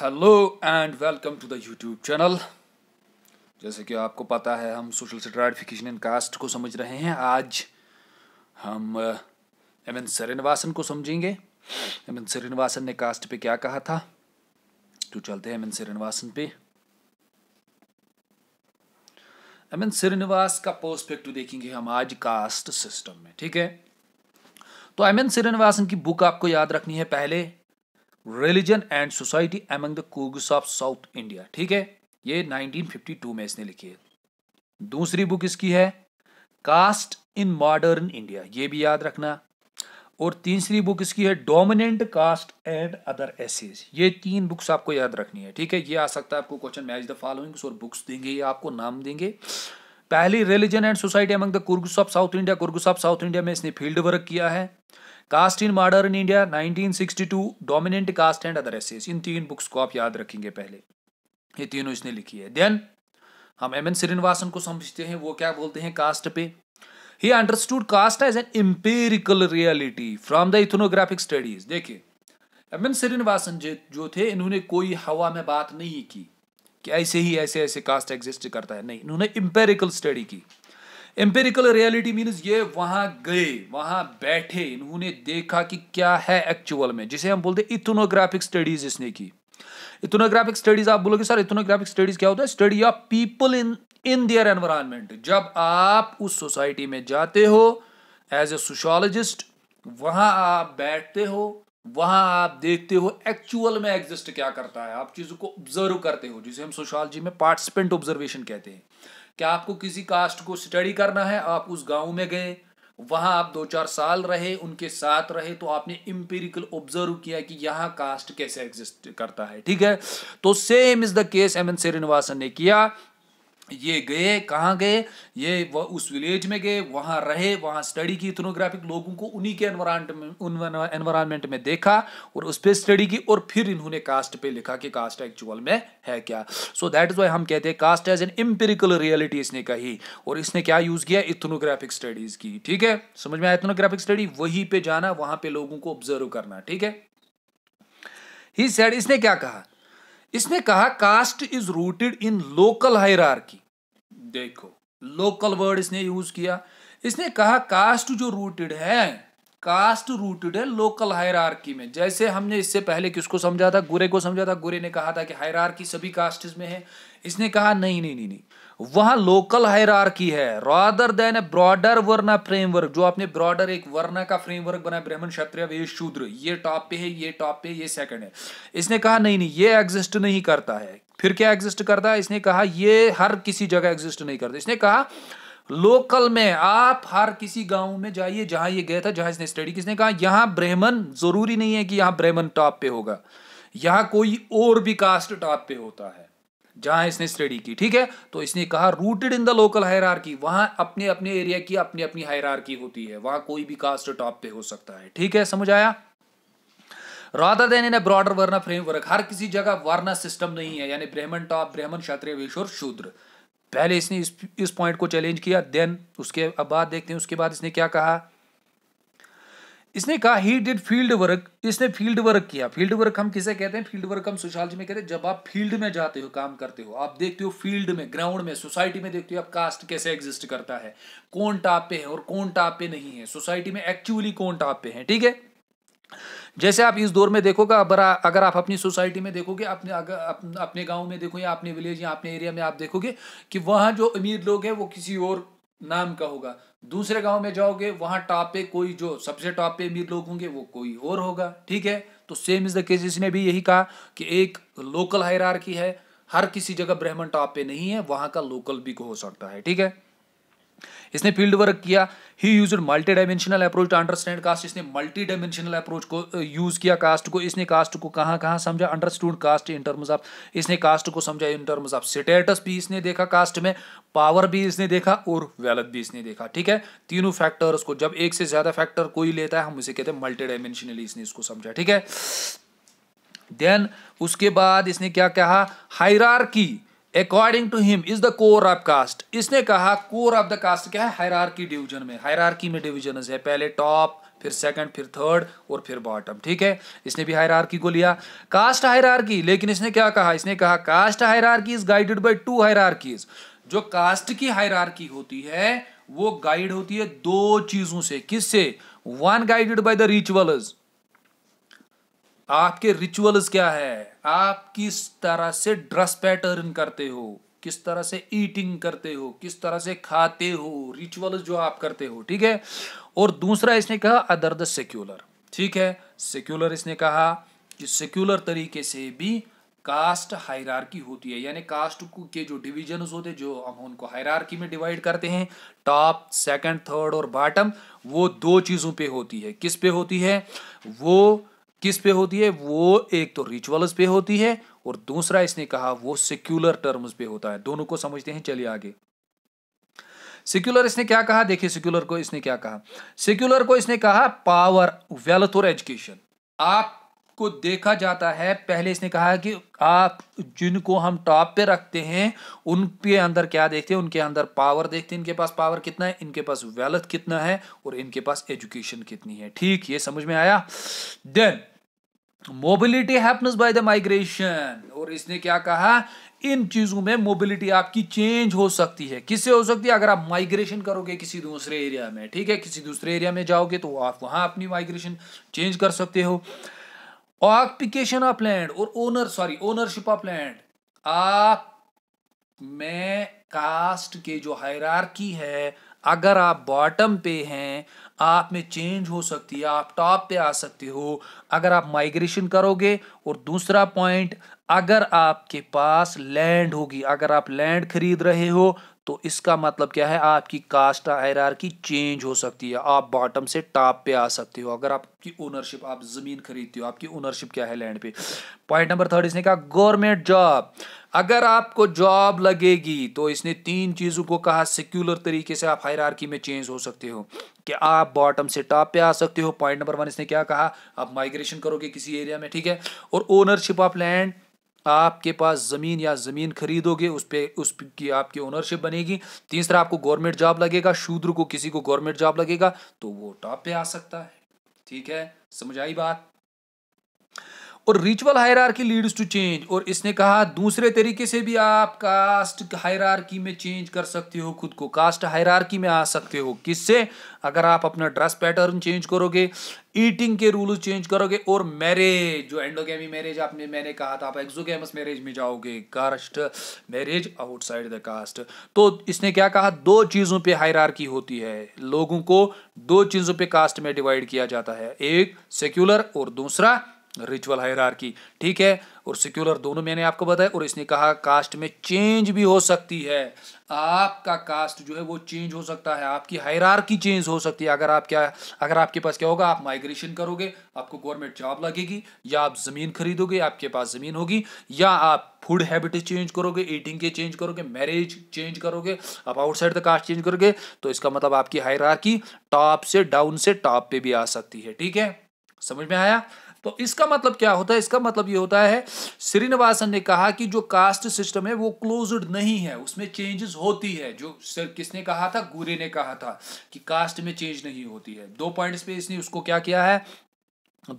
hello and welcome to the YouTube channel जैसे कि आपको पता है हम सोशल सर्टिफिकेशन एंड कास्ट को समझ रहे हैं आज हम एम एन सरेनवासन को समझेंगे एम एन सरेनवासन ने कास्ट पे क्या कहा था तो चलते हैं एम एन सरेनवासन पे एम एन सरेनवास का पर्सपेक्टिव देखेंगे हम आज कास्ट सिस्टम में ठीक है तो एम एन सरेनवासन की बुक आपको याद रखनी है पहले religion and society among the Coorgs of South India ठीक है ये 1952 में इसने लिखी है दूसरी बुक इसकी है कास्ट इन मॉडर्न इंडिया ये भी याद रखना और तीसरी बुक इसकी है dominant caste and other essays ये तीन बुक्स आपको याद रखनी है ठीक है ये आ सकता है आपको क्वेश्चन मैच द फॉलोइंग्स और बुक्स देंगे ये आपको नाम देंगे पहली religion and society among the Coorgs of South India Coorgs of South India में इसने फील्ड वर्क किया है caste in modern India 1962 dominant caste and other essays इन तीन बुक्स को आप याद रखेंगे पहले ये तीनों इसने लिखी है देन हम एम एन श्रीनिवासन को समझते हैं वो क्या बोलते हैं कास्ट पे ही understood caste as an empirical reality from the ethnographic studies देखिए एम एन श्रीनिवासन जो थे इन्होंने कोई हवा में बात नहीं की कि ऐसे ही ऐसे ऐसे कास्ट एग्जिस्ट करता है नहीं इन्होंने इम्पेरिकल स्टडी की एम्पेरिकल रियलिटी मीन्स ये वहां गए वहां बैठे इन्होंने देखा कि क्या है एक्चुअल में जिसे हम बोलते हैं इथोनोग्राफिक स्टडीज इसने की इथोनोग्राफिक स्टडीज आप बोलोगे सर इथोनोग्राफिक स्टडीज क्या होता है study of people in in their environment जब आप उस सोसाइटी में जाते हो एज ए सोशोलॉजिस्ट वहां आप बैठते हो वहां आप देखते हो एक्चुअल में एग्जिस्ट क्या करता है आप चीजों को ऑब्जर्व करते हो जिसे हम सोशोलॉजी में पार्टिसिपेंट ऑब्जर्वेशन कहते हैं क्या आपको किसी कास्ट को स्टडी करना है आप उस गांव में गए वहां आप दो चार साल रहे उनके साथ रहे तो आपने इम्पेरिकल ऑब्जर्व किया कि यहाँ कास्ट कैसे एग्जिस्ट करता है ठीक है तो same is the case M N Srinivasan ने किया ये गए कहाँ गए ये वह उस विलेज में गए वहाँ रहे वहाँ स्टडी की इथनोग्राफिक लोगों को उन्हीं के एनवायरमेंट में में देखा और उस पर स्टडी की और फिर इन्होंने कास्ट पे लिखा कि कास्ट एक्चुअल में है क्या सो दैट इज वाई हम कहते हैं caste as an empirical reality इसने कही और इसने क्या यूज किया इथनोग्राफिक स्टडीज की ठीक है समझ में आया इथनोग्राफिक स्टडी वहीं पे जाना वहां पे लोगों को ऑब्जर्व करना ठीक है ही सैड इसने क्या कहा इसने कहा caste is rooted in local hierarchy देखो लोकल वर्ड इसने यूज किया इसने कहा कास्ट जो रूटेड है कास्ट रूटेड है लोकल हायरार्की में जैसे हमने इससे पहले किसको समझा था गुरे को समझा था गुरे ने कहा था कि हायरार्की सभी कास्ट में है इसने कहा नहीं नहीं नहीं नहीं वहां लोकल हायरार्की है rather than a broader varna framework जो आपने ब्रॉडर एक वर्ना का फ्रेमवर्क बनाया ब्राह्मण क्षत्रिय शूद्र ये टॉप पे है ये टॉप पे ये सेकंड है इसने कहा नहीं नहीं ये एग्जिस्ट नहीं करता है फिर क्या एग्जिस्ट करता है इसने कहा ये हर किसी जगह एग्जिस्ट नहीं करता इसने कहा लोकल में आप हर किसी गांव में जाइए जहां ये गया था जहां इसने स्टडी किसने कहा यहां ब्राह्मण जरूरी नहीं है कि यहां ब्राह्मण टॉप पे होगा यहां कोई और भी कास्ट टॉप पे होता है जहां इसने स्टडी की ठीक है तो इसने कहा rooted in the local hierarchy वहां अपने अपने एरिया की अपनी अपनी हायरार्की होती है वहां कोई भी कास्ट टॉप पे हो सकता है ठीक है समझ आया राधा देन ने ब्रॉडर वर्ना फ्रेमवर्क हर किसी जगह वर्ना सिस्टम नहीं है यानी ब्राह्मण टॉप ब्राह्मण क्षत्रिय वैश्य शूद्र पहले इसने इस, इस पॉइंट को चैलेंज किया देन उसके अब बाद देखते हैं उसके बाद इसने क्या कहा इसने कहा ही डिड फील्ड वर्क इसने फील्ड वर्क किया फील्ड वर्क हम किसे कहते हैं फील्ड वर्क हम सोशालजी में कहते हैं जब आप फील्ड में जाते हो काम करते हो आप देखते हो फील्ड में ग्राउंड में सोसाइटी में देखते हो आप कास्ट कैसे एग्जिस्ट करता है कौन टॉप पे है और कौन टॉप पे नहीं है सोसाइटी में एक्चुअली कौन टॉप पे है ठीक है जैसे आप इस दौर में देखोगे अगर अगर आप अपनी सोसाइटी में देखोगे अपने अगर अपने गांव में देखो या अपने विलेज या अपने एरिया में आप देखोगे कि वहाँ जो अमीर लोग हैं वो किसी और नाम का होगा दूसरे गांव में जाओगे वहां टॉप पे कोई जो सबसे टॉप पे अमीर लोग होंगे वो कोई और होगा ठीक है तो सेम इज द केस इसने भी यही कहा कि एक लोकल हायरार्की है हर किसी जगह ब्राह्मण टॉप पे नहीं है वहां का लोकल भी हो सकता है ठीक है इसने फील्ड वर्क किया he use multi dimensional approach to understand caste इसने मल्टी डायमेंशनल अप्रोच को यूज uh, किया कास्ट को इसने कास्ट को कहाँ कहाँ समझा understood caste in terms of इसने कास्ट को समझा इन टर्म्स ऑफ स्टेटस भी इसने देखा कास्ट में पावर भी इसने देखा और वेल्थ भी इसने देखा ठीक है तीनों फैक्टर्स को जब एक से ज्यादा फैक्टर कोई लेता है हम उसे कहते हैं मल्टी डायमेंशनली इसने इसको समझा ठीक है देन उसके बाद इसने क्या कहा hierarchy according to him is the core of caste इसने कहा कोर ऑफ द कास्ट क्या है हायरार्की डिवीजन में हायरार्की में डिवीजन है पहले टॉप फिर सेकंड फिर थर्ड और फिर बॉटम ठीक है इसने भी हायरार्की को लिया कास्ट हायरार्की लेकिन इसने क्या कहा इसने कहा caste hierarchy is guided by two hierarchies जो कास्ट की हायरार्की होती है वो गाइड होती है दो चीजों से किससे one guided by the rituals आपके रिचुअल्स क्या है आप किस तरह से ड्रेस पैटर्न करते हो किस तरह से ईटिंग करते हो किस तरह से खाते हो रिचुअल्स जो आप करते हो ठीक है और दूसरा इसने कहा अदर द सेक्युलर ठीक है सेक्युलर इसने कहा कि सेक्युलर तरीके से भी कास्ट हायरार्की होती है यानी कास्ट के जो डिविजन्स होते हैं जो हम उनको हायरार्की में डिवाइड करते हैं टॉप सेकंड थर्ड और बॉटम वो दो चीज़ों पे होती है किस पे होती है वो किस पे होती है वो एक तो रिचुअल्स पे होती है और दूसरा इसने कहा वो सेक्युलर टर्म्स पे होता है दोनों को समझते हैं चलिए आगे सेक्युलर इसने क्या कहा देखिए सेक्युलर को इसने क्या कहा सेक्युलर को इसने कहा पावर वेल्थ और एजुकेशन आप को देखा जाता है पहले इसने कहा कि आप जिनको हम टॉप पे रखते हैं उनके अंदर क्या देखते हैं उनके अंदर पावर देखते हैं इनके पास पावर कितना है इनके पास वेल्थ कितना है और इनके पास एजुकेशन कितनी है ठीक ये समझ में आया then mobility happens by the migration और इसने क्या कहा इन चीज़ों में मोबिलिटी आपकी चेंज हो सकती है किससे हो सकती है अगर आप माइग्रेशन करोगे किसी दूसरे एरिया में ठीक है किसी दूसरे एरिया में जाओगे तो आप वहां अपनी माइग्रेशन चेंज कर सकते हो ऑक्पिकेशन ऑफ लैंड और owner sorry ownership of land आप में कास्ट के जो हायरार्की है अगर आप बॉटम पे हैं आप में चेंज हो सकती है आप टॉप पे आ सकते हो अगर आप माइग्रेशन करोगे और दूसरा पॉइंट अगर आपके पास लैंड होगी अगर आप लैंड खरीद रहे हो तो इसका मतलब क्या है आपकी कास्ट आर की चेंज हो सकती है आप बॉटम से टॉप पे आ सकते हो अगर आपकी ओनरशिप आप ज़मीन खरीदते हो आपकी ओनरशिप क्या है लैंड पे पॉइंट नंबर थर्ड इसने कहा गवर्नमेंट जॉब अगर आपको जॉब लगेगी तो इसने तीन चीज़ों को कहा सेक्युलर तरीके से आप हायरार्की में चेंज हो सकते हो कि आप बॉटम से टॉप पे आ सकते हो पॉइंट नंबर वन इसने क्या कहा आप माइग्रेशन करोगे किसी एरिया में ठीक है और ओनरशिप ऑफ लैंड आपके पास ज़मीन या ज़मीन खरीदोगे उस पर उसकी आपकी ओनरशिप बनेगी तीसरा आपको गवर्नमेंट जॉब लगेगा शूद्र को किसी को गवर्नमेंट जॉब लगेगा तो वो टॉप पे आ सकता है ठीक है समझ आई बात और ritual hierarchy leads to change और इसने कहा दूसरे तरीके से भी आप कास्ट हायरार्की में चेंज कर सकते हो खुद को कास्ट आर्की में आ सकते हो किससे अगर आप अपना ड्रेस पैटर्न चेंज करोगे ईटिंग के रूल्स चेंज करोगे और मैरिज जो एंडोगेमी मैरिज आपने मैंने कहा था आप एक्सोगेमस मैरिज में जाओगे caste marriage outside the caste तो इसने क्या कहा दो चीज़ों पे हायरार्की होती है लोगों को दो चीज़ों पे कास्ट में डिवाइड किया जाता है एक सेक्युलर और दूसरा रिचुअल हायर ठीक है और सिक्युलर दोनों मैंने आपको बताया और इसने कहा कास्ट में चेंज भी हो सकती है आपका कास्ट जो है वो चेंज हो सकता है आपकी हायर चेंज हो सकती है अगर आप क्या अगर आपके पास क्या होगा आप माइग्रेशन करोगे आपको गवर्नमेंट जॉब लगेगी या आप ज़मीन खरीदोगे आपके पास ज़मीन होगी या आप फूड हैबिट चेंज करोगे ईटिंग के चेंज करोगे मैरिज चेंज करोगे आप आउटसाइड द कास्ट चेंज करोगे तो इसका मतलब आपकी हायर टॉप से डाउन से टॉप पे भी आ सकती है ठीक है समझ में आया तो इसका मतलब क्या होता है इसका मतलब ये होता है श्रीनिवासन ने कहा कि जो कास्ट सिस्टम है वो क्लोज्ड नहीं है उसमें चेंजेस होती है जो सर किसने कहा था गुरे ने कहा था कि कास्ट में चेंज नहीं होती है दो पॉइंट्स पे इसने उसको क्या किया है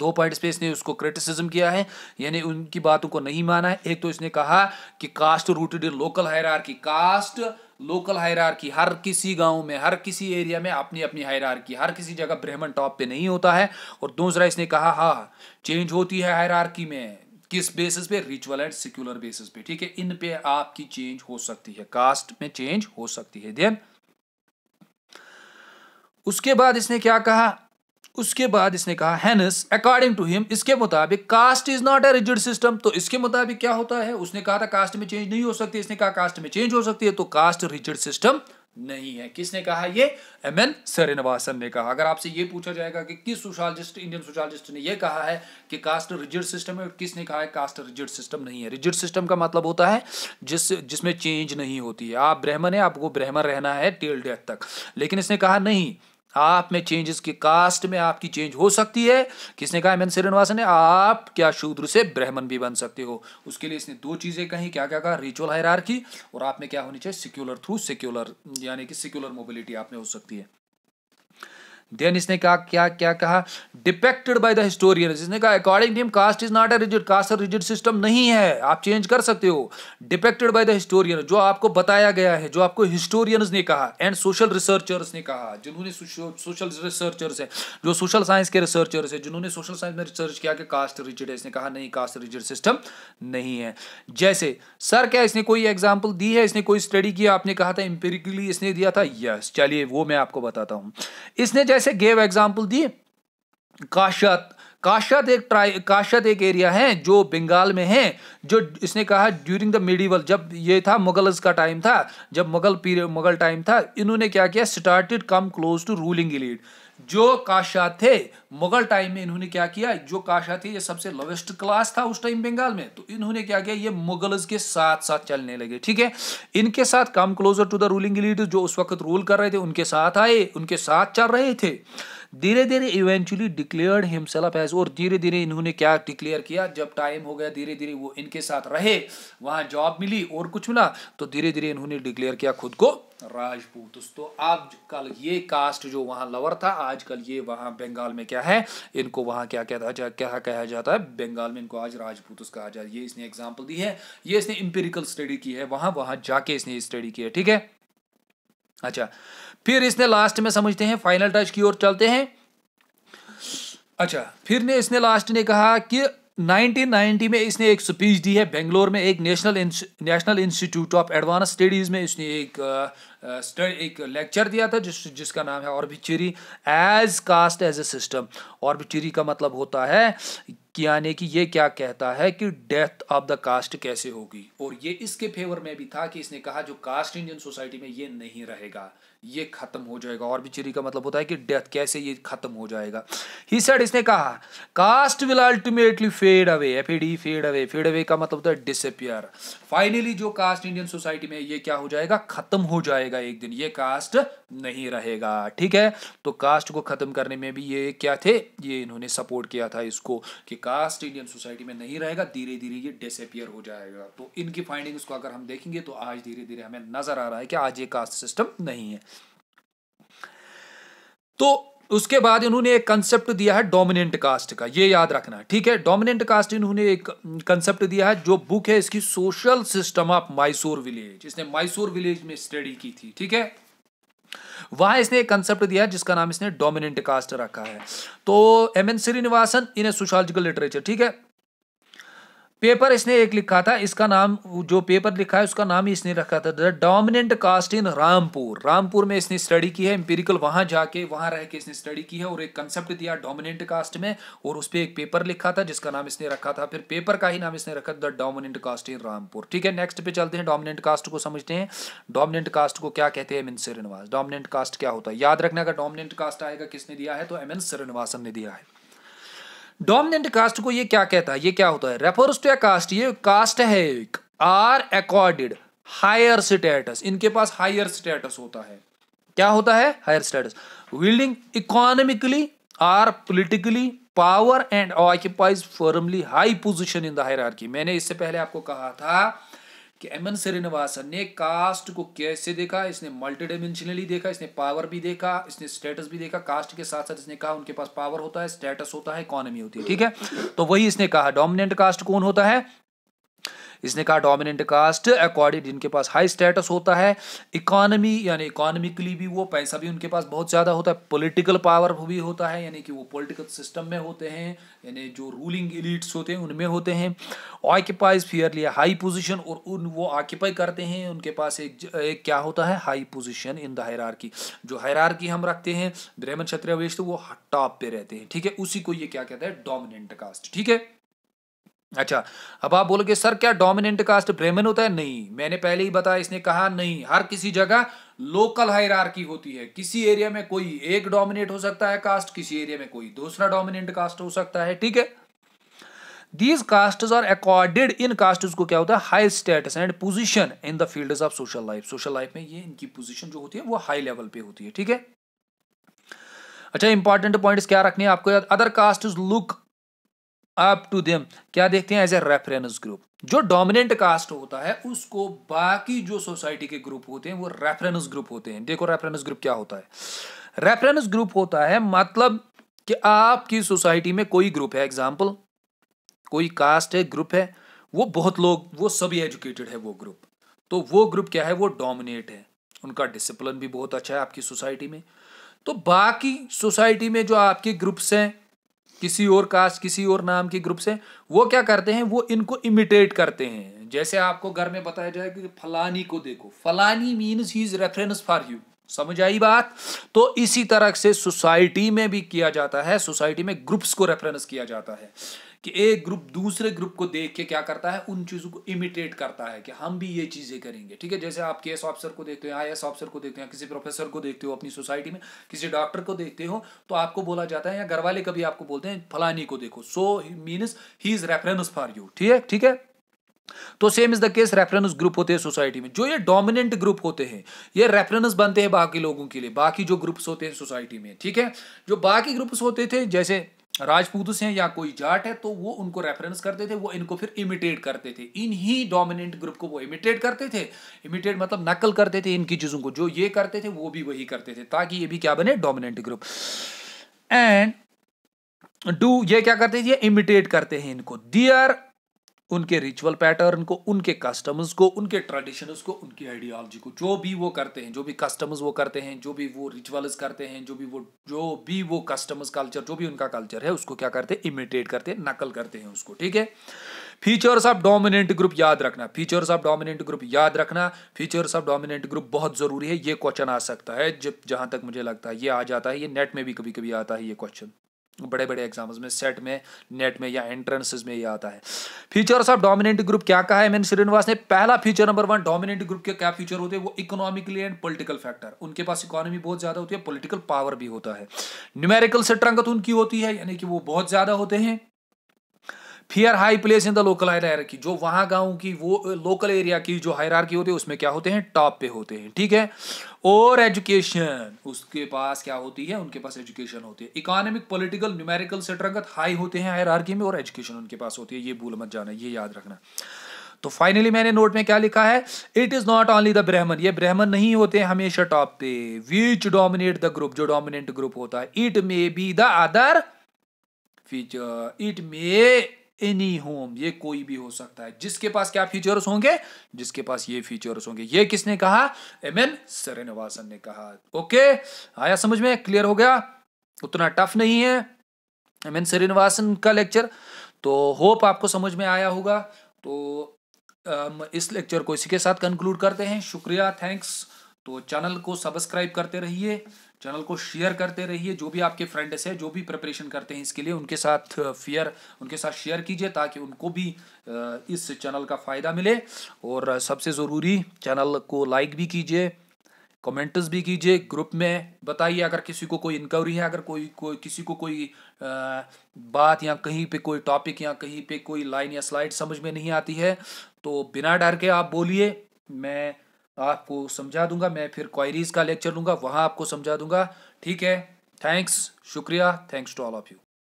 दो पॉइंट्स पे इसने उसको क्रिटिसिज्म किया है यानी उनकी बातों को नहीं माना है एक तो इसने कहा कि caste rooted in local hierarchy caste local hierarchy हर किसी गांव में हर किसी एरिया में अपनी अपनी हायरार्की हर किसी जगह ब्राह्मण टॉप पे नहीं होता है और दूसरा इसने कहा हाँ चेंज होती है हायरार्की में किस बेसिस पे रिचुअल एंड सिक्युलर बेसिस पे ठीक है इन पे आपकी चेंज हो सकती है कास्ट में चेंज हो सकती है देन उसके बाद इसने क्या कहा उसके बाद इसने कहा हैनस अकॉर्डिंग टू हिम इसके मुताबिक caste is not a rigid system तो इसके मुताबिक क्या होता है उसने कहा था कास्ट में चेंज नहीं हो सकती इसने कहा कास्ट में चेंज हो सकती है तो कास्ट रिजिड सिस्टम नहीं है किसने कहा ये एम एन श्रीनिवासन ने कहा अगर आपसे ये पूछा जाएगा कि किस सोशालिस्ट इंडियन सोशालिस्ट ने ये कहा है कि कास्ट रिजिड सिस्टम है और किसने कहा है कास्ट रिजिड सिस्टम नहीं है रिजिड सिस्टम का मतलब होता है जिस जिसमें चेंज नहीं होती है आप ब्राह्मण है आपको ब्राह्मण रहना है टेल डेथ तक लेकिन इसने कहा नहीं आप में चेंजेस की कास्ट में आपकी चेंज हो सकती है किसने कहा एम श्रीनिवास ने आप क्या शूद्र से ब्राह्मण भी बन सकते हो उसके लिए इसने दो चीज़ें कही क्या क्या कहा रिचुअल हायरार्की और आप में क्या होनी चाहिए सिक्युलर थ्रू सेक्युलर यानी कि सिक्युलर मोबिलिटी आप में हो सकती है देन इसने कहा क्या क्या कहा डिपेक्टेड बाय द हिस्टोरियन इसने कहा according to him caste is not a rigid caste rigid system नहीं है आप चेंज कर सकते हो डिपेक्टेड बाय द हिस्टोरियन जो आपको बताया गया है जो आपको हिस्टोरियंस ने कहा एंड सोशल रिसर्चर्स ने कहा जिन्होंने सोशल रिसर्चर्स है जो सोशल साइंस के रिसर्चर्स है जिन्होंने सोशल साइंस में रिसर्च किया कि कास्ट रिजिड है इसने कहा नहीं कास्ट रिजिड सिस्टम नहीं है जैसे सर क्या इसने कोई एग्जाम्पल दी है इसने कोई स्टडी किया आपने कहा था इंपेरिकली इसने दिया था यस चलिए वो मैं आपको बताता हूँ इसने जैसे गेव एग्जाम्पल दिए काशत काशत एक ट्राई काशत एक एरिया है जो बंगाल में है जो इसने कहा ड्यूरिंग द मिडीवल जब ये था मुगल्स का टाइम था जब मुगल पीरियड मुगल टाइम था इन्होंने क्या किया started come close to ruling elite जो काशा थे मुगल टाइम में इन्होंने क्या किया जो काशा थे ये सबसे लोवेस्ट क्लास था उस टाइम बंगाल में तो इन्होंने क्या किया ये मुगल्स के साथ साथ चलने लगे ठीक है इनके साथ come closer to the ruling leaders जो उस वक्त रूल कर रहे थे उनके साथ आए उनके साथ चल रहे थे धीरे धीरे इवेंचुअली डिक्लेयर्ड हिमसेल्फ एज और धीरे धीरे इन्होंने क्या डिक्लेयर किया जब टाइम हो गया धीरे धीरे वो इनके साथ रहे वहाँ जॉब मिली और कुछ मिला तो धीरे धीरे इन्होंने डिक्लेयर किया खुद को राजपूत तो अब कल ये कास्ट जो वहाँ लवर था आजकल ये वहाँ बंगाल में क्या है इनको वहाँ क्या कहता जा क्या कहा जाता है बंगाल में इनको आज राजपूत कहा जाता ये इसने एग्जाम्पल दी है ये इसने इम्पेरिकल स्टडी की है वहाँ वहाँ जाके इसने स्टडी की है ठीक है अच्छा फिर इसने लास्ट में समझते हैं फाइनल टच की ओर चलते हैं अच्छा फिर ने इसने लास्ट ने कहा कि 1990 में इसने एक स्पीच दी है बेंगलोर में एक national national institute of advance studies में इसने एक स्टडी एक लेक्चर दिया था जिस जिसका नाम है obituary as caste as a system obituary का मतलब होता है कि यानी कि ये क्या कहता है कि डेथ ऑफ द कास्ट कैसे होगी और ये इसके फेवर में भी था कि इसने कहा जो कास्ट इंडियन सोसाइटी में ये नहीं रहेगा ये खत्म हो जाएगा और ऑर्बिचरी का मतलब होता है कि डेथ कैसे ये खत्म हो जाएगा ही सेड इसने कहा caste will ultimately fade away F D fade away fade away का मतलब होता है डिसअपियर फाइनली जो कास्ट इंडियन सोसाइटी में ये क्या हो जाएगा खत्म हो जाएगा एक दिन ये कास्ट नहीं रहेगा ठीक है तो कास्ट को खत्म करने में भी ये क्या थे ये इन्होंने सपोर्ट किया था इसको कि कास्ट इंडियन सोसाइटी में नहीं रहेगा धीरे धीरे ये डिसअपियर हो जाएगा तो इनकी फाइंडिंग्स को अगर हम देखेंगे तो आज धीरे धीरे हमें नजर आ रहा है कि आज ये कास्ट सिस्टम नहीं है तो उसके बाद इन्होंने एक कंसेप्ट दिया है डोमिनेंट कास्ट का ये याद रखना ठीक है डोमिनेंट कास्ट इन्होंने एक कंसेप्ट दिया है जो बुक है इसकी social system of Mysore village इसने माइसोर विलेज में स्टडी की थी ठीक है वहां इसने एक कंसेप्ट दिया है जिसका नाम इसने डोमिनेंट कास्ट रखा है तो M N Srinivasan in a sociological literature ठीक है पेपर इसने एक लिखा था इसका नाम जो पेपर लिखा है उसका नाम ही इसने रखा था the dominant caste in Rampur Rampur में इसने स्टडी की है एम्पेरिकल वहां जाके वहां रह के इसने स्टडी की है और एक कंसेप्ट दिया डोमिनेंट कास्ट में और उस पर एक पेपर लिखा था जिसका नाम इसने रखा था फिर पेपर का ही नाम इसने रखा the dominant caste in Rampur ठीक है नेक्स्ट पे चलते हैं डोमिनेंट कास्ट को समझते हैं डोमिनेंट कास्ट को क्या कहते हैं M N Srinivas dominant caste क्या होता है याद रखना अगर डोमिनेंट कास्ट आएगा किसने दिया है तो एम एन श्रीनिवासन ने दिया है डोमिनेंट कास्ट को ये क्या कहता है ये क्या होता है रेफर्स टू ए कास्ट ये कास्ट है एक आर अकॉर्डेड हायर स्टेटस इनके पास हायर स्टेटस होता है क्या होता है higher status wielding economically or politically power and occupies firmly high position in the hierarchy मैंने इससे पहले आपको कहा था कि एम एन श्रीनिवासन ने कास्ट को कैसे देखा इसने मल्टी डायमेंशनली देखा इसने पावर भी देखा इसने स्टेटस भी देखा कास्ट के साथ साथ इसने कहा उनके पास पावर होता है स्टेटस होता है इकोनॉमी होती है ठीक है तो वही इसने कहा डोमिनेंट कास्ट कौन होता है इसने कहा डोमिनेंट कास्ट अकॉर्डिंग जिनके पास हाई स्टेटस होता है इकोनॉमी यानी इकोनॉमिकली भी वो पैसा भी उनके पास बहुत ज़्यादा होता है पॉलिटिकल पावर भी होता है यानी कि वो पॉलिटिकल सिस्टम में होते हैं यानी जो रूलिंग एलिट्स होते हैं उनमें होते हैं ऑक्यूपाइज फियरली हाई पोजिशन और उन वो ऑक्यूपाई करते हैं उनके पास एक, एक क्या होता है high position in the key जो की हम रखते हैं ब्रह्म क्षत्रिय तो वो टॉप पे रहते हैं ठीक है उसी को ये क्या कहता है डोमिनेंट कास्ट ठीक है अच्छा अब आप बोलोगे सर क्या डोमिनेंट कास्ट ब्रेमन होता है नहीं मैंने पहले ही बताया इसने कहा नहीं हर किसी जगह लोकल हायरार्की होती है किसी एरिया में कोई एक डोमिनेट हो सकता है कास्ट किसी एरिया में कोई दूसरा डोमिनेंट कास्ट हो सकता है ठीक है दीज कास्ट आर अकॉर्डेड इन कास्ट को क्या होता है high status and position in the field of social life social life में ये इनकी पोजिशन जो होती है वो हाई लेवल पे होती है ठीक है अच्छा इंपॉर्टेंट पॉइंट्स क्या रखने हैं आपको other caste look up to them क्या देखते हैं एज ए रेफरेंस ग्रुप जो डोमिनेंट कास्ट होता है उसको बाकी जो सोसाइटी के ग्रुप होते हैं वो रेफरेंस ग्रुप होते हैं देखो रेफरेंस ग्रुप क्या होता है रेफरेंस ग्रुप होता है मतलब कि आपकी सोसाइटी में कोई ग्रुप है एग्जाम्पल कोई कास्ट है ग्रुप है वो बहुत लोग वो सभी एजुकेटेड है वो ग्रुप तो वो ग्रुप क्या है वो डोमिनेट है उनका डिसिप्लिन भी बहुत अच्छा है आपकी सोसाइटी में तो बाकी सोसाइटी में जो आपके ग्रुप्स हैं किसी और कास्ट किसी और नाम के ग्रुप से वो क्या करते हैं वो इनको इमिटेट करते हैं जैसे आपको घर में बताया जाए कि फलानी को देखो फलानी means he is reference for you समझ आई बात तो इसी तरह से सोसाइटी में भी किया जाता है सोसाइटी में ग्रुप्स को रेफरेंस किया जाता है कि एक ग्रुप दूसरे ग्रुप को देख के क्या करता है उन चीज़ों को इमिटेट करता है कि हम भी ये चीज़ें करेंगे ठीक है जैसे आप केस ऑफिसर को देखते हो आई एस ऑफिसर को देखते हो किसी प्रोफेसर को देखते हो अपनी सोसाइटी में किसी डॉक्टर को देखते हो तो आपको बोला जाता है या घर वाले कभी आपको बोलते हैं फलानी को देखो so means he is reference for you ठीक है ठीक है तो same is the case reference group होते हैं सोसाइटी में जो ये डोमिनेंट ग्रुप होते हैं ये रेफरेंस बनते हैं बाकी लोगों के लिए बाकी जो ग्रुप्स होते हैं सोसाइटी में ठीक है जो बाकी ग्रुप्स होते थे जैसे राजपूत से या कोई जाट है तो वो उनको रेफरेंस करते थे वो इनको फिर इमिटेट करते थे इन ही डोमिनेंट ग्रुप को वो इमिटेट करते थे इमिटेट मतलब नकल करते थे इनकी चीज़ों को जो ये करते थे वो भी वही करते थे ताकि ये भी क्या बने डोमिनेंट ग्रुप एंड डू ये क्या करते थे इमिटेट करते हैं इनको दियर उनके रिचुअल पैटर्न को उनके कस्टम्स को उनके ट्रेडिशंस को उनकी आइडियोलॉजी को जो भी वो करते हैं जो भी कस्टम्स वो करते हैं जो भी वो रिचुअल्स करते हैं जो भी वो जो भी वो कस्टम्स कल्चर जो भी उनका कल्चर है उसको क्या करते हैं इमिटेट करते हैं नकल करते हैं उसको ठीक है फीचर्स ऑफ डोमिनेंट ग्रुप याद रखना फीचर्स ऑफ डोमिनेंट ग्रुप याद रखना फीचर्स ऑफ डोमिनेंट ग्रुप बहुत जरूरी है ये क्वेश्चन आ सकता है जब जहां तक मुझे लगता है ये आ जाता है ये नेट में भी कभी कभी आता है ये क्वेश्चन बड़े बड़े एग्जाम्स में सेट में नेट में या एंट्रेंस में ये आता है फीचर्स ऑफ डोमिनेंट ग्रुप क्या कहा है मैंने श्रीनिवास ने पहला feature number one dominant group के क्या फीचर होते हैं वो इकोनॉमिकली एंड पॉलिटिकल फैक्टर उनके पास इकोनॉमी बहुत ज़्यादा होती है पॉलिटिकल पावर भी होता है न्यूमेरिकल स्ट्रंगथ उनकी होती है यानी कि वो बहुत ज़्यादा होते हैं fear high place in the local hierarchy जो वहां गांव की वो लोकल एरिया की जो हायर होती है उसमें क्या होते हैं टॉप पे होते हैं ठीक है और एजुकेशन उसके पास क्या होती है उनके पास एजुकेशन होती है इकोनॉमिक पॉलिटिकल न्यूमेरिकल से हाई होते हैं हायर में और एजुकेशन उनके पास होती है ये भूल मत जाना ये याद रखना तो फाइनली मैंने नोट में क्या लिखा है it is not only the Brahmin ये ब्राह्मण नहीं होते हमेशा टॉप पे विच डोमिनेट द ग्रुप जो डोमिनेंट ग्रुप होता है it may be the other feature it may any home ये कोई भी हो सकता है जिसके पास क्या फीचर्स होंगे जिसके पास ये फीचर्स होंगे ये किसने कहा एम एन श्रीनिवासन ने कहा ओके आया समझ में क्लियर हो गया उतना टफ नहीं है एम एन श्रीनिवासन का लेक्चर तो होप आपको समझ में आया होगा तो इस लेक्चर को इसी के साथ कंक्लूड करते हैं शुक्रिया थैंक्स तो चैनल को सब्सक्राइब करते रहिए चैनल को शेयर करते रहिए जो भी आपके फ्रेंड्स हैं जो भी प्रिपरेशन करते हैं इसके लिए उनके साथ फेयर उनके साथ शेयर कीजिए ताकि उनको भी इस चैनल का फ़ायदा मिले और सबसे ज़रूरी चैनल को लाइक भी कीजिए कमेंट्स भी कीजिए ग्रुप में बताइए अगर किसी को कोई इंक्वायरी है अगर कोई कोई किसी को कोई आ, बात या कहीं पे कोई टॉपिक या कहीं पे कोई लाइन या स्लाइड समझ में नहीं आती है तो बिना डर के आप बोलिए मैं आपको समझा दूंगा मैं फिर क्वायरीज का लेक्चर लूंगा वहाँ आपको समझा दूंगा ठीक है थैंक्स शुक्रिया thanks to all of you